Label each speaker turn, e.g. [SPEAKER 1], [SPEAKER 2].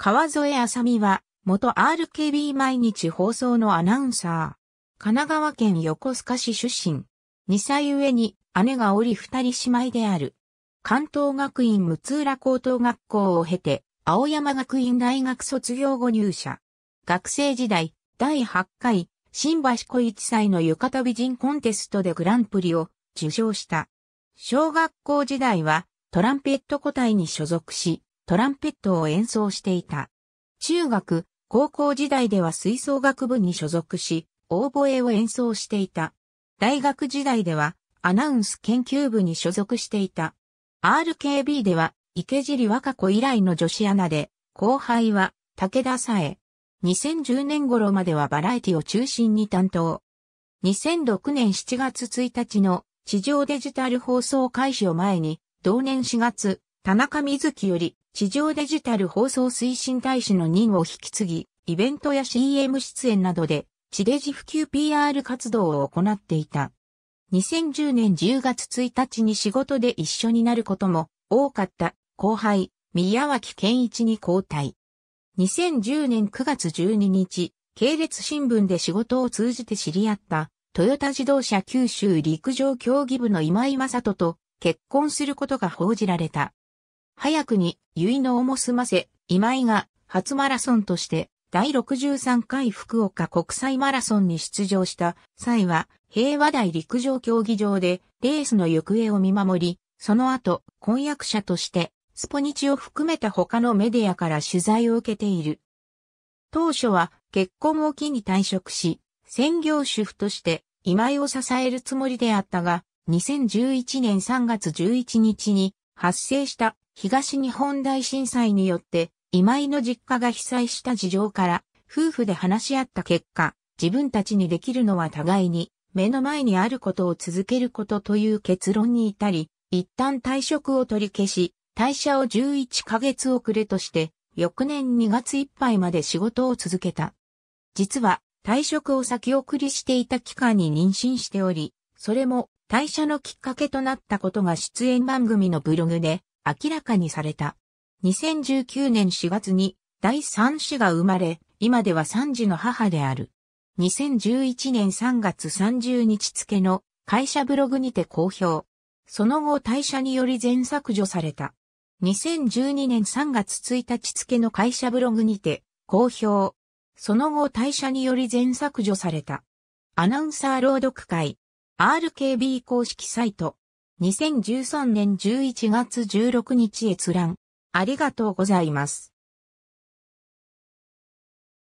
[SPEAKER 1] 川添あさみは、元 RKB 毎日放送のアナウンサー。神奈川県横須賀市出身。2歳上に姉がおり二人姉妹である。関東学院六浦高等学校を経て、青山学院大学卒業後入社。学生時代、第8回、新橋小一祭の浴衣美人コンテストでグランプリを受賞した。小学校時代は、トランペット個体に所属し、トランペットを演奏していた。中学、高校時代では吹奏楽部に所属し、オーボエを演奏していた。大学時代ではアナウンス研究部に所属していた。RKB では池尻若子以来の女子アナで、後輩は武田さえ。2010年頃まではバラエティを中心に担当。2006年7月1日の地上デジタル放送開始を前に、同年4月、田中瑞希より地上デジタル放送推進大使の任を引き継ぎ、イベントや CM 出演などで、地デジ普及 PR 活動を行っていた。2010年10月1日に仕事で一緒になることも多かった後輩、宮脇健一に交代。2010年9月12日、系列新聞で仕事を通じて知り合った、トヨタ自動車九州陸上競技部の今井正人と結婚することが報じられた。早くに結納も済ませ、今井が初マラソンとして第63回福岡国際マラソンに出場した際は平和台陸上競技場でレースの行方を見守り、その後婚約者としてスポニチを含めた他のメディアから取材を受けている。当初は結婚を機に退職し、専業主婦として今井を支えるつもりであったが、2011年3月11日に発生した東日本大震災によって今井の実家が被災した事情から夫婦で話し合った結果、自分たちにできるのは互いに目の前にあることを続けることという結論に至り、一旦退職を取り消し、退社を11ヶ月遅れとして、翌年2月いっぱいまで仕事を続けた。実は、退職を先送りしていた期間に妊娠しており、それも退社のきっかけとなったことが出演番組のブログで明らかにされた。2019年4月に第3子が生まれ、今では3児の母である。2011年3月30日付の会社ブログにて公表。その後退社により全削除された。2012年3月1日付の会社ブログにて公表。その後退社により全削除された。アナウンサー朗読会。RKB 公式サイト。2013年11月16日閲覧。ありがとうございます。